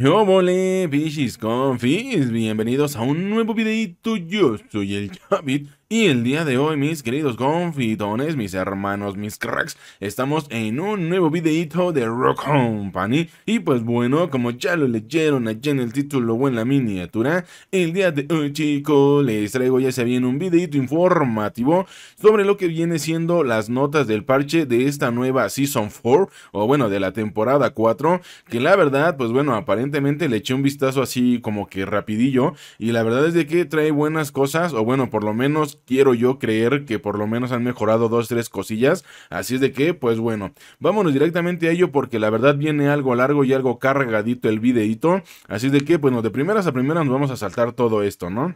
Yo ¡Hola, Fishis Confis! Bienvenidos a un nuevo videito, yo soy el Javid y el día de hoy mis queridos confitones, mis hermanos, mis cracks, estamos en un nuevo videito de Rock Company y pues bueno, como ya lo leyeron allá en el título o en la miniatura, el día de hoy chicos les traigo ya se viene un videito informativo sobre lo que viene siendo las notas del parche de esta nueva Season 4 o bueno de la temporada 4 que la verdad pues bueno aparentemente recientemente le eché un vistazo así como que rapidillo y la verdad es de que trae buenas cosas o bueno, por lo menos quiero yo creer que por lo menos han mejorado dos, tres cosillas, así es de que pues bueno, vámonos directamente a ello porque la verdad viene algo largo y algo cargadito el videito, así es de que bueno, de primeras a primeras nos vamos a saltar todo esto, ¿no?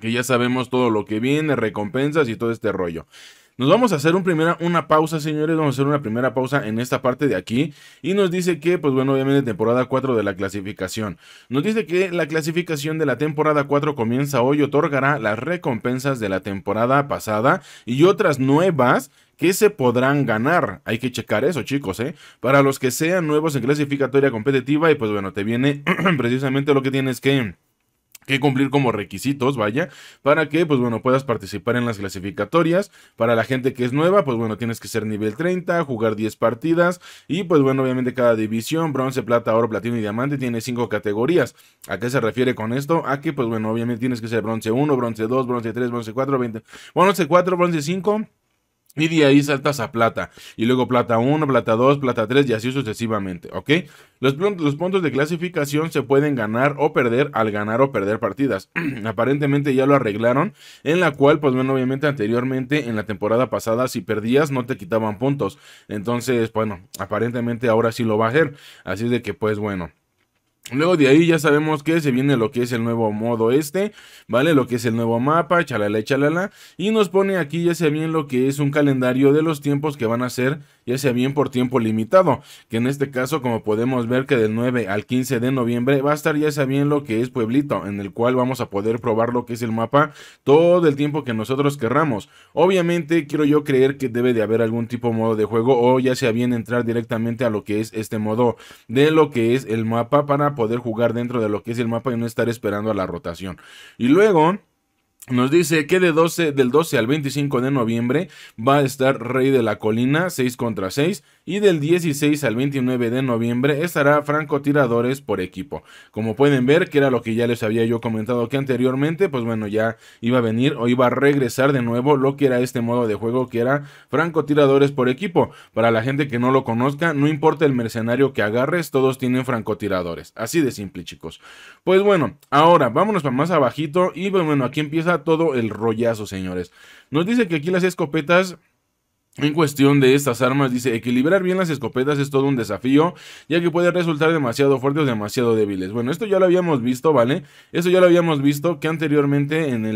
Que ya sabemos todo lo que viene, recompensas y todo este rollo. Nos vamos a hacer un primera, una pausa, señores. Vamos a hacer una primera pausa en esta parte de aquí. Y nos dice que, pues bueno, obviamente temporada 4 de la clasificación. Nos dice que la clasificación de la temporada 4 comienza hoy, otorgará las recompensas de la temporada pasada y otras nuevas que se podrán ganar. Hay que checar eso, chicos, ¿eh? Para los que sean nuevos en clasificatoria competitiva y pues bueno, te viene precisamente lo que tienes que que cumplir como requisitos, vaya, para que, pues bueno, puedas participar en las clasificatorias. Para la gente que es nueva, pues bueno, tienes que ser nivel 30, jugar 10 partidas y, pues bueno, obviamente cada división, bronce, plata, oro, platino y diamante, tiene 5 categorías. ¿A qué se refiere con esto? A que, pues bueno, obviamente tienes que ser bronce 1, bronce 2, bronce 3, bronce 4, 20, bronce 4, bronce 5. Y de ahí saltas a plata. Y luego plata 1, plata 2, plata 3 y así sucesivamente. ¿Ok? Los, los, puntos de clasificación se pueden ganar o perder al ganar o perder partidas. Aparentemente ya lo arreglaron. En la cual, pues bueno, obviamente anteriormente en la temporada pasada si perdías no te quitaban puntos. Entonces, bueno, aparentemente ahora sí lo va a hacer. Así de que pues bueno. Luego de ahí ya sabemos que se viene lo que es el nuevo modo este, ¿vale? Lo que es el nuevo mapa, chalala, chalala. Y nos pone aquí ya sea bien lo que es un calendario de los tiempos que van a ser, ya sea bien por tiempo limitado. Que en este caso, como podemos ver que del 9 al 15 de noviembre va a estar ya sea bien lo que es Pueblito, en el cual vamos a poder probar lo que es el mapa todo el tiempo que nosotros querramos. Obviamente quiero yo creer que debe de haber algún tipo de modo de juego o ya sea bien entrar directamente a lo que es este modo de lo que es el mapa para poder jugar dentro de lo que es el mapa y no estar esperando a la rotación. Y luego... Nos dice que de 12, del 12 al 25 de noviembre va a estar Rey de la Colina 6 contra 6 y del 16 al 29 de noviembre estará francotiradores por equipo. Como pueden ver, que era lo que ya les había yo comentado que anteriormente, pues bueno, ya iba a venir o iba a regresar de nuevo lo que era este modo de juego que era francotiradores por equipo. Para la gente que no lo conozca, no importa el mercenario que agarres, todos tienen francotiradores. Así de simple, chicos. Pues bueno, ahora vámonos para más abajito y pues bueno, aquí empieza todo el rollazo, señores. Nos dice que aquí las escopetas en cuestión de estas armas, dice, equilibrar bien las escopetas es todo un desafío, ya que puede resultar demasiado fuertes o demasiado débiles. Bueno, esto ya lo habíamos visto, ¿vale? eso ya lo habíamos visto que anteriormente en,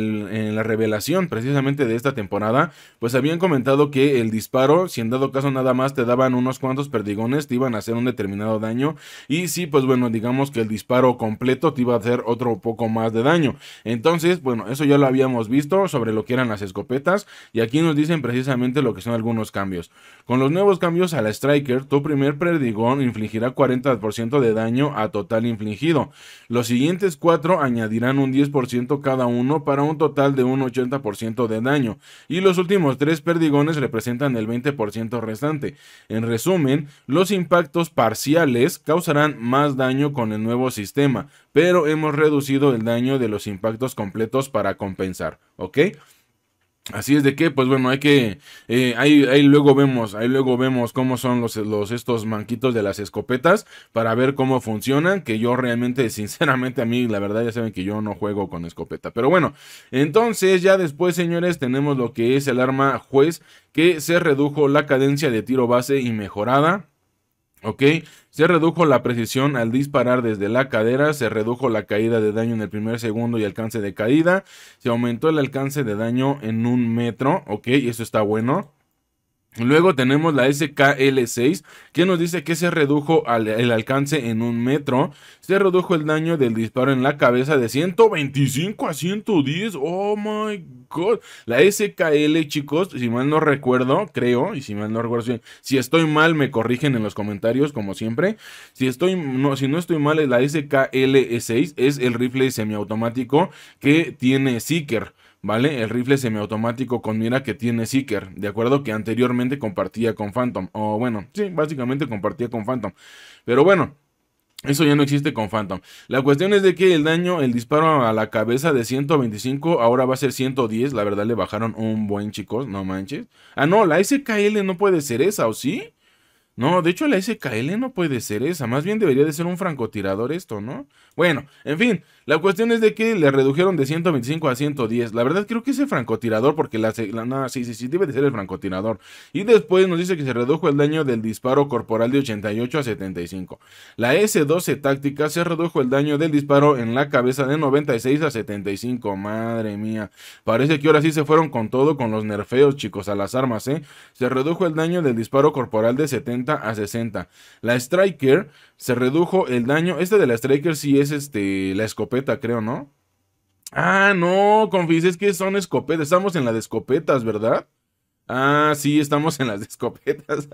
la revelación precisamente de esta temporada, pues habían comentado que el disparo, si en dado caso nada más te daban unos cuantos perdigones, te iban a hacer un determinado daño. Y sí, pues bueno, digamos que el disparo completo te iba a hacer otro poco más de daño. Entonces, bueno, eso ya lo habíamos visto sobre lo que eran las escopetas. Y aquí nos dicen precisamente lo que son algunos cambios. Con los nuevos cambios a la Striker, tu primer Perdigón infligirá 40% de daño a total infligido. Los siguientes 4 añadirán un 10% cada uno para un total de un 80% de daño. Y los últimos 3 Perdigones representan el 20% restante. En resumen, los impactos parciales causarán más daño con el nuevo sistema, pero hemos reducido el daño de los impactos completos para compensar, ¿ok? Así es de que, pues bueno, hay que, eh, ahí, luego vemos, ahí luego vemos cómo son los, los, estos manquitos de las escopetas para ver cómo funcionan, que yo realmente, sinceramente a mí, la verdad ya saben que yo no juego con escopeta. Pero bueno, entonces ya después, señores, tenemos lo que es el arma juez, que se redujo la cadencia de tiro base y mejorada. ¿Ok? Se redujo la precisión al disparar desde la cadera, se redujo la caída de daño en el primer segundo y alcance de caída, se aumentó el alcance de daño en un metro, ¿ok? Y eso está bueno. Luego tenemos la SKL6 que nos dice que se redujo el alcance en un metro, se redujo el daño del disparo en la cabeza de 125 a 110, oh my god. La SKL chicos, si mal no recuerdo, creo, y si mal no recuerdo, si, estoy mal me corrigen en los comentarios como siempre, si, estoy, no, si no estoy mal la SKL6 es el rifle semiautomático que tiene Seeker. ¿vale? El rifle semiautomático con mira que tiene Seeker, de acuerdo que anteriormente compartía con Phantom, o bueno, sí, básicamente compartía con Phantom, pero bueno. Eso ya no existe con Phantom. La cuestión es de que el daño, el disparo a la cabeza de 125 ahora va a ser 110. La verdad le bajaron un buen chicos, no manches. Ah, no, la SKL no puede ser esa, ¿o sí? No, de hecho la SKL no puede ser esa. Más bien debería de ser un francotirador esto, ¿no? Bueno, en fin. La cuestión es de que le redujeron de 125 a 110. La verdad creo que es el francotirador porque la... sí, sí, sí, debe de ser el francotirador. Y después nos dice que se redujo el daño del disparo corporal de 88 a 75. La S-12 táctica se redujo el daño del disparo en la cabeza de 96 a 75. Madre mía. Parece que ahora sí se fueron con todo con los nerfeos, chicos, a las armas, ¿eh? Se redujo el daño del disparo corporal de 70 a 60. La Striker se redujo el daño. Este de la Striker sí es este, la escopeta creo, ¿no? Ah, no, confis, es que son escopetas. Estamos en la de escopetas, ¿verdad? Ah, sí, estamos en las escopetas.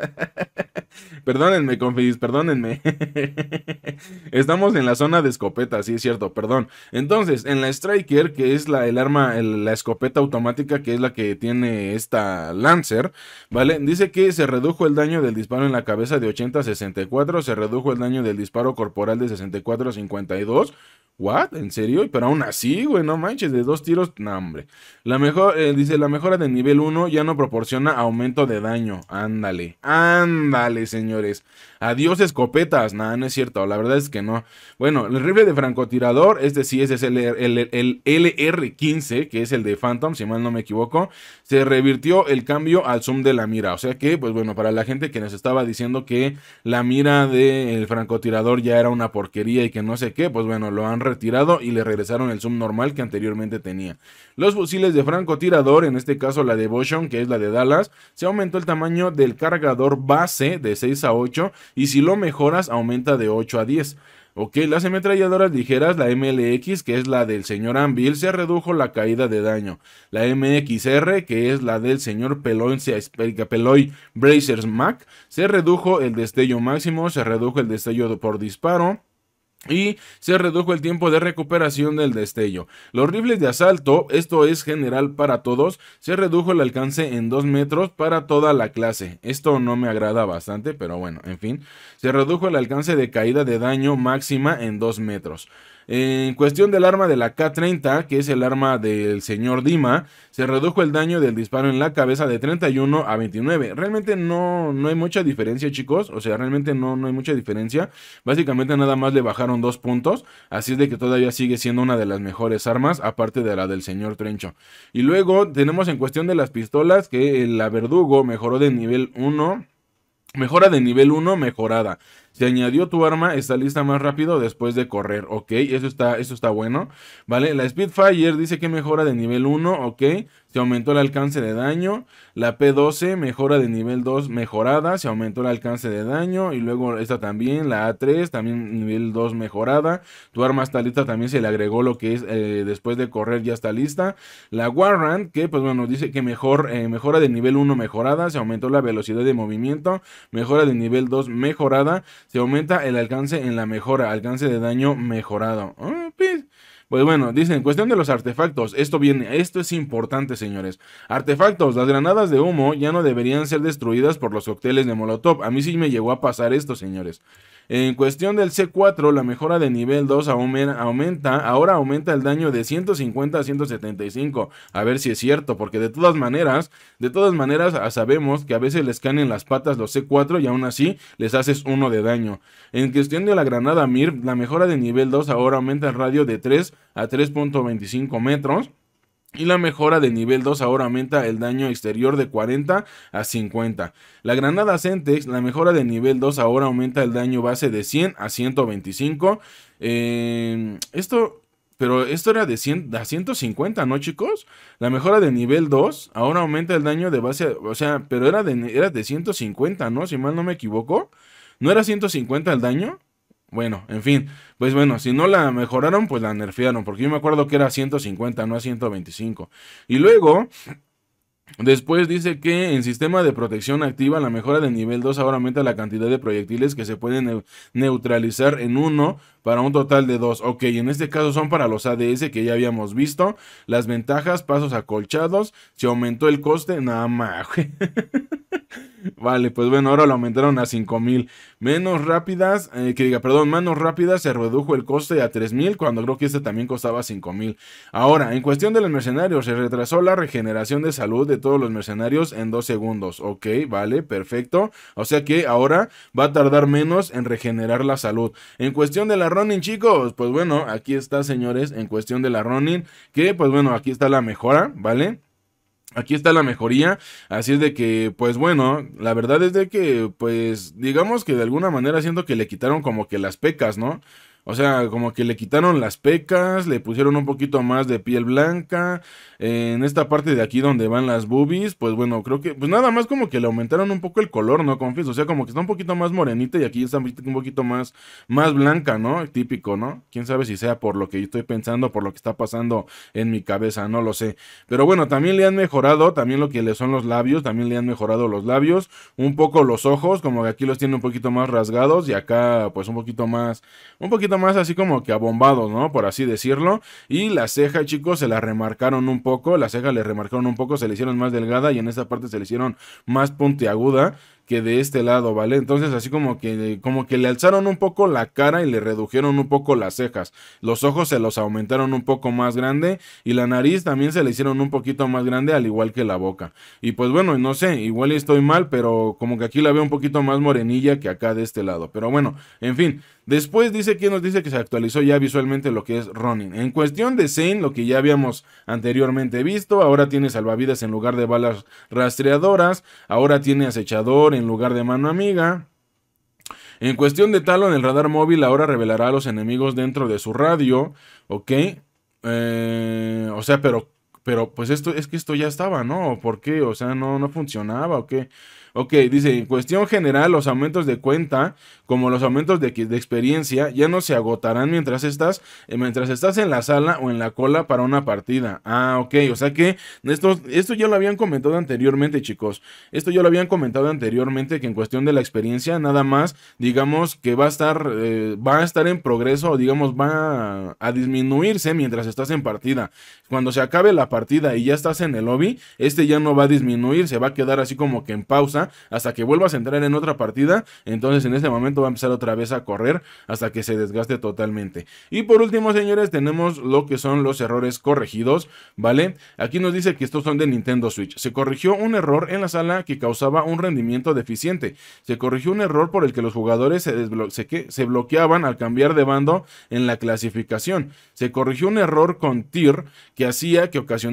perdónenme, confidis, perdónenme. estamos en la zona de escopetas, sí es cierto, perdón. Entonces, en la Striker, que es la, el arma, la escopeta automática, que es la que tiene esta Lancer, ¿vale? Dice que se redujo el daño del disparo en la cabeza de 80 a 64, se redujo el daño del disparo corporal de 64 a 52. ¿What? ¿En serio? Pero aún así, güey, no manches, de dos tiros, no, hombre. La mejor, eh, dice, la mejora de nivel 1 ya no proporciona aumento de daño. Ándale, ándale, señores. Adiós escopetas. Nada, no es cierto. La verdad es que no. Bueno, el rifle de francotirador, este sí, ese es el, el, LR-15, que es el de Phantom, si mal no me equivoco. Se revirtió el cambio al zoom de la mira. O sea que, pues bueno, para la gente que nos estaba diciendo que la mira del francotirador ya era una porquería y que no sé qué, pues bueno, lo han retirado y le regresaron el zoom normal que anteriormente tenía. Los fusiles de francotirador, en este caso la de Devotion, que es la de se aumentó el tamaño del cargador base de 6 a 8 y si lo mejoras aumenta de 8 a 10. Ok, las ametralladoras ligeras, la MLX, que es la del señor Anvil, se redujo la caída de daño. La MXR, que es la del señor Peloy, Peloy Mac, se redujo el destello máximo, se redujo el destello por disparo y se redujo el tiempo de recuperación del destello. Los rifles de asalto, esto es general para todos, se redujo el alcance en 2 metros para toda la clase. Esto no me agrada bastante, pero bueno, en fin. Se redujo el alcance de caída de daño máxima en 2 metros. En cuestión del arma de la K-30, que es el arma del señor Dima, se redujo el daño del disparo en la cabeza de 31 a 29. Realmente no, no hay mucha diferencia, chicos. O sea, realmente no, no hay mucha diferencia. Básicamente nada más le bajaron dos puntos. Así es de que todavía sigue siendo una de las mejores armas, aparte de la del señor Trencho. Y luego tenemos en cuestión de las pistolas que la verdugo mejoró de nivel 1. Mejora de nivel 1 mejorada. Se añadió tu arma, está lista más rápido después de correr. Ok, eso está, eso está bueno. Vale, la Spitfire dice que mejora de nivel 1. Ok, se aumentó el alcance de daño. La P12 mejora de nivel 2 mejorada. Se aumentó el alcance de daño. Y luego esta también, la A3, también nivel 2 mejorada. Tu arma está lista, también se le agregó lo que es eh, después de correr ya está lista. La Warrant, que pues bueno, dice que mejor, eh, mejora de nivel 1 mejorada. Se aumentó la velocidad de movimiento. Mejora de nivel 2 mejorada. Se aumenta el alcance en la mejora, alcance de daño mejorado. Ah, pues. Pues bueno, dicen, en cuestión de los artefactos, esto viene, esto es importante, señores. Artefactos, las granadas de humo ya no deberían ser destruidas por los cocteles de Molotov. A mí sí me llegó a pasar esto, señores. En cuestión del C4, la mejora de nivel 2 aumenta, ahora aumenta el daño de 150 a 175. A ver si es cierto, porque de todas maneras, de todas maneras ah, sabemos que a veces les caen en las patas los C4 y aún así les haces uno de daño. En cuestión de la granada MIR, la mejora de nivel 2 ahora aumenta el radio de 3 a 3.25 metros. Y la mejora de nivel 2 ahora aumenta el daño exterior de 40 a 50. La granada Centex. la mejora de nivel 2 ahora aumenta el daño base de 100 a 125. Em, esto, pero esto era de 100 a 150, ¿no chicos? La mejora de nivel 2 ahora aumenta el daño de base, o sea, pero era de, era de 150, ¿no? Si mal no me equivoco. ¿No era 150 el daño? Bueno, en fin, pues bueno, si no la mejoraron, pues la nerfearon, porque yo me acuerdo que era 150, no a 125. Y luego, Después dice que en sistema de protección activa la mejora de nivel 2 ahora aumenta la cantidad de proyectiles que se pueden neutralizar en uno para un total de 2. Ok, en este caso son para los ADS que ya habíamos visto. Las ventajas, pasos acolchados, se aumentó el coste, nada más. Vale, pues bueno, ahora lo aumentaron a 5000. Menos rápidas, eh, que diga, perdón, manos rápidas se redujo el coste a 3000 cuando creo que este también costaba 5000. Ahora, en cuestión de los mercenarios, se retrasó la regeneración de salud de todos los mercenarios en 2 segundos. Ok, vale, perfecto. O sea que ahora va a tardar menos en regenerar la salud. En cuestión de la running, chicos, pues bueno, aquí está, señores, en cuestión de la running, que pues bueno, aquí está la mejora, ¿vale? Aquí está la mejoría, así es de que, pues bueno, la verdad es de que, pues digamos que de alguna manera siento que le quitaron como que las pecas, ¿no? O sea, como que le quitaron las pecas, le pusieron un poquito más de piel blanca. en esta parte de aquí donde van las boobies, pues bueno, creo que, pues nada más como que le aumentaron un poco el color, ¿no? Confieso, o sea, como que está un poquito más morenita y aquí está un poquito más, más blanca, ¿no? Típico, ¿no? Quién sabe si sea por lo que yo estoy pensando, por lo que está pasando en mi cabeza, no lo sé. Pero bueno, también le han mejorado, también lo que le son los labios, también le han mejorado los labios, un poco los ojos, como que aquí los tiene un poquito más rasgados y acá pues un poquito más, un poquito más más así como que abombados, ¿no? Por así decirlo. Y la ceja, chicos, se la remarcaron un poco. La ceja le remarcaron un poco, se le hicieron más delgada y en esta parte se le hicieron más puntiaguda que de este lado, ¿vale? Entonces así como que, como que le alzaron un poco la cara y le redujeron un poco las cejas. Los ojos se los aumentaron un poco más grande y la nariz también se le hicieron un poquito más grande al igual que la boca. Y pues bueno, no sé, igual estoy mal, pero como que aquí la veo un poquito más morenilla que acá de este lado. Pero bueno, en fin, Después dice que nos dice que se actualizó ya visualmente lo que es Ronin. En cuestión de Zane, lo que ya habíamos anteriormente visto, ahora tiene salvavidas en lugar de balas rastreadoras, ahora tiene acechador en lugar de mano amiga. En cuestión de en el radar móvil ahora revelará a los enemigos dentro de su radio, ¿ok? Eh, o sea, pero pero pues esto es que esto ya estaba, ¿no? ¿Por qué? O sea, no, no funcionaba o qué. Ok, dice, en cuestión general, los aumentos de cuenta, como los aumentos de, de experiencia, ya no se agotarán mientras estás, eh, mientras estás en la sala o en la cola para una partida. Ah, ok, o sea que esto, esto ya lo habían comentado anteriormente, chicos. Esto ya lo habían comentado anteriormente, que en cuestión de la experiencia, nada más, digamos que va a estar, eh, va a estar en progreso, o digamos, va a, a disminuirse mientras estás en partida. Cuando se acabe la partida, partida y ya estás en el lobby, este ya no va a disminuir, se va a quedar así como que en pausa hasta que vuelvas a entrar en otra partida. Entonces en este momento va a empezar otra vez a correr hasta que se desgaste totalmente. Y por último, señores, tenemos lo que son los errores corregidos, ¿vale? Aquí nos dice que estos son de Nintendo Switch. Se corrigió un error en la sala que causaba un rendimiento deficiente. Se corrigió un error por el que los jugadores se, que se bloqueaban al cambiar de bando en la clasificación. Se corrigió un error con TIR que hacía que ocasionara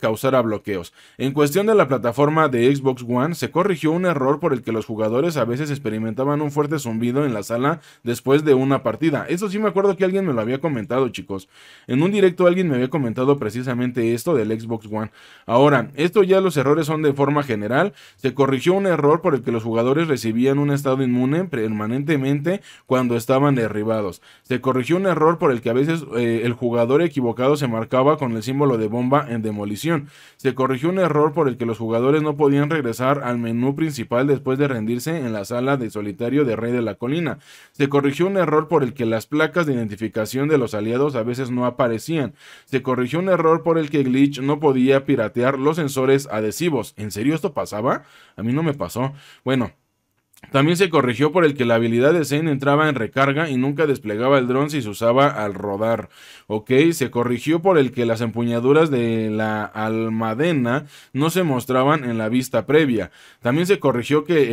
causará bloqueos. En cuestión de la plataforma de Xbox One, se corrigió un error por el que los jugadores a veces experimentaban un fuerte zumbido en la sala después de una partida. Eso sí me acuerdo que alguien me lo había comentado, chicos. En un directo alguien me había comentado precisamente esto del Xbox One. Ahora, esto ya los errores son de forma general. Se corrigió un error por el que los jugadores recibían un estado inmune permanentemente cuando estaban derribados. Se corrigió un error por el que a veces eh, el jugador equivocado se marcaba con el símbolo de bomba demolición. Se corrigió un error por el que los jugadores no podían regresar al menú principal después de rendirse en la sala de solitario de Rey de la Colina. Se corrigió un error por el que las placas de identificación de los aliados a veces no aparecían. Se corrigió un error por el que Glitch no podía piratear los sensores adhesivos. ¿En serio esto pasaba? A mí no me pasó. Bueno, también se corrigió por el que la habilidad de Zane entraba en recarga y nunca desplegaba el dron si se usaba al rodar. Ok, se corrigió por el que las empuñaduras de la almadena no se mostraban en la vista previa. También se corrigió que eh,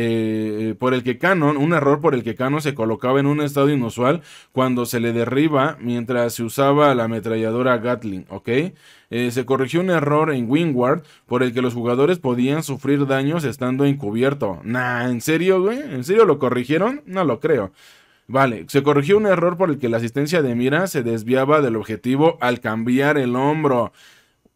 eh, por el que Canon, un error por el que Canon se colocaba en un estado inusual cuando se le derriba mientras se usaba la ametralladora Gatling. Ok. Eh, se corrigió un error en Wingward por el que los jugadores podían sufrir daños estando encubierto. Nah, ¿en serio, güey? ¿En serio lo corrigieron? No lo creo. Vale, se corrigió un error por el que la asistencia de mira se desviaba del objetivo al cambiar el hombro.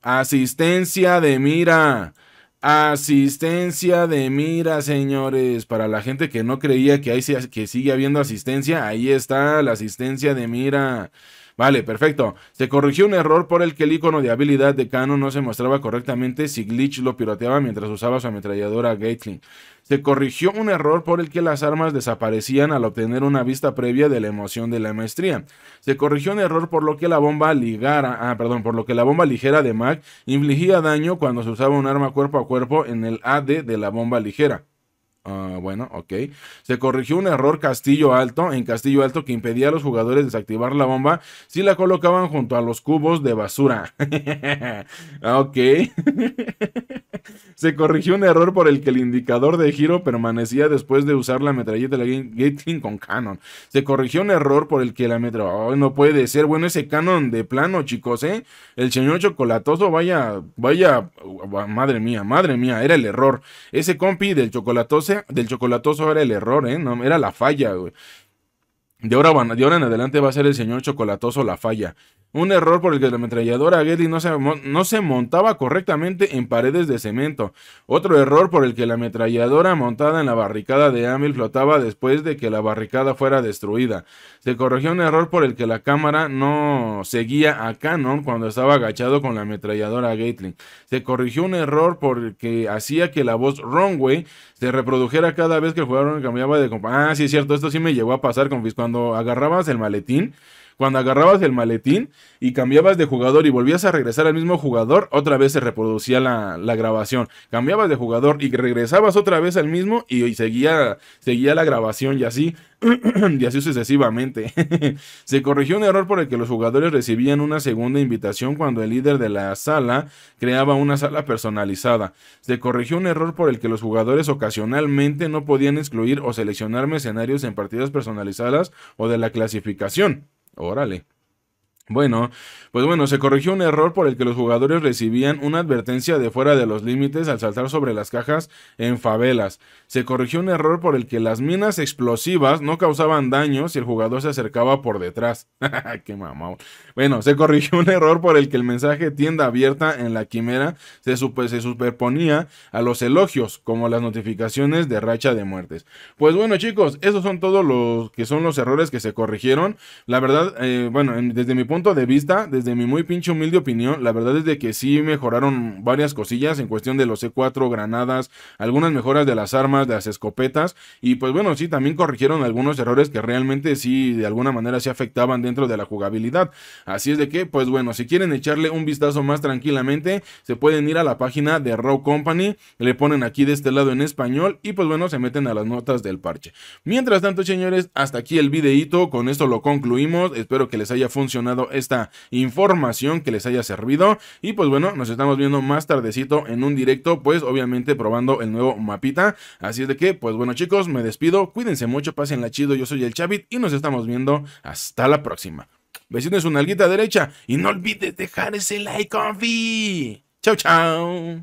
Asistencia de mira. Asistencia de mira, señores. Para la gente que no creía que, que sigue habiendo asistencia, ahí está la asistencia de mira. Vale, perfecto. Se corrigió un error por el que el icono de habilidad de Canon no se mostraba correctamente si Glitch lo piroteaba mientras usaba su ametralladora Gatling. Se corrigió un error por el que las armas desaparecían al obtener una vista previa de la emoción de la maestría. Se corrigió un error por lo que la bomba ligara, ah, perdón, por lo que la bomba ligera de Mac infligía daño cuando se usaba un arma cuerpo a cuerpo en el AD de la bomba ligera. Ah, bueno, ok. Se corrigió un error Castillo Alto en Castillo Alto que impedía a los jugadores desactivar la bomba si la colocaban junto a los cubos de basura. Ah, ok. Se corrigió un error por el que el indicador de giro permanecía después de usar la metralleta de la Gatling con Canon. Se corrigió un error por el que la metro. no puede ser. Bueno, ese Canon de plano, chicos, ¿eh? El señor chocolatoso, vaya, vaya. Uh, madre mía, madre mía, era el error. Ese compi del chocolatoso del chocolatoso era el error, ¿eh? No, era la falla, de ahora, en adelante va a ser el señor chocolatoso la falla. Un error por el que la ametralladora Gatling no se, montaba correctamente en paredes de cemento. Otro error por el que la ametralladora montada en la barricada de Amil flotaba después de que la barricada fuera destruida. Se corrigió un error por el que la cámara no seguía a Canon cuando estaba agachado con la ametralladora Gatling. Se corrigió un error por que hacía que la voz Runway se reprodujera cada vez que el jugador cambiaba de compañía. Ah, sí, es cierto, esto sí me llegó a pasar con cuando agarrabas el maletín cuando agarrabas el maletín y cambiabas de jugador y volvías a regresar al mismo jugador, otra vez se reproducía la, grabación. Cambiabas de jugador y regresabas otra vez al mismo y, seguía, seguía la grabación y así, y así sucesivamente. se corrigió un error por el que los jugadores recibían una segunda invitación cuando el líder de la sala creaba una sala personalizada. Se corrigió un error por el que los jugadores ocasionalmente no podían excluir o seleccionar mercenarios en partidas personalizadas o de la clasificación. Órale. Bueno, pues bueno, se corrigió un error por el que los jugadores recibían una advertencia de fuera de los límites al saltar sobre las cajas en favelas. Se corrigió un error por el que las minas explosivas no causaban daño si el jugador se acercaba por detrás. ¡Qué mamá Bueno, se corrigió un error por el que el mensaje tienda abierta en la quimera se, superponía a los elogios, como las notificaciones de racha de muertes. Pues bueno, chicos, esos son todos los que son los errores que se corrigieron. La verdad, eh, bueno, desde mi punto punto de vista, desde mi muy pinche humilde opinión, la verdad es de que sí mejoraron varias cosillas en cuestión de los C4, granadas, algunas mejoras de las armas, de las escopetas, y pues bueno, sí, también corrigieron algunos errores que realmente sí, de alguna manera sí afectaban dentro de la jugabilidad. Así es de que, pues bueno, si quieren echarle un vistazo más tranquilamente, se pueden ir a la página de Raw Company, le ponen aquí de este lado en español, y pues bueno, se meten a las notas del parche. Mientras tanto, señores, hasta aquí el videito, con esto lo concluimos, espero que les haya funcionado esta información, que les haya servido. Y pues bueno, nos estamos viendo más tardecito en un directo, pues obviamente probando el nuevo mapita. Así es de que, pues bueno chicos, me despido. Cuídense mucho, pásenla chido. Yo soy el Chavit y nos estamos viendo hasta la próxima. Besitos una alguita derecha y no olvides dejar ese like, confi. Chao, chao.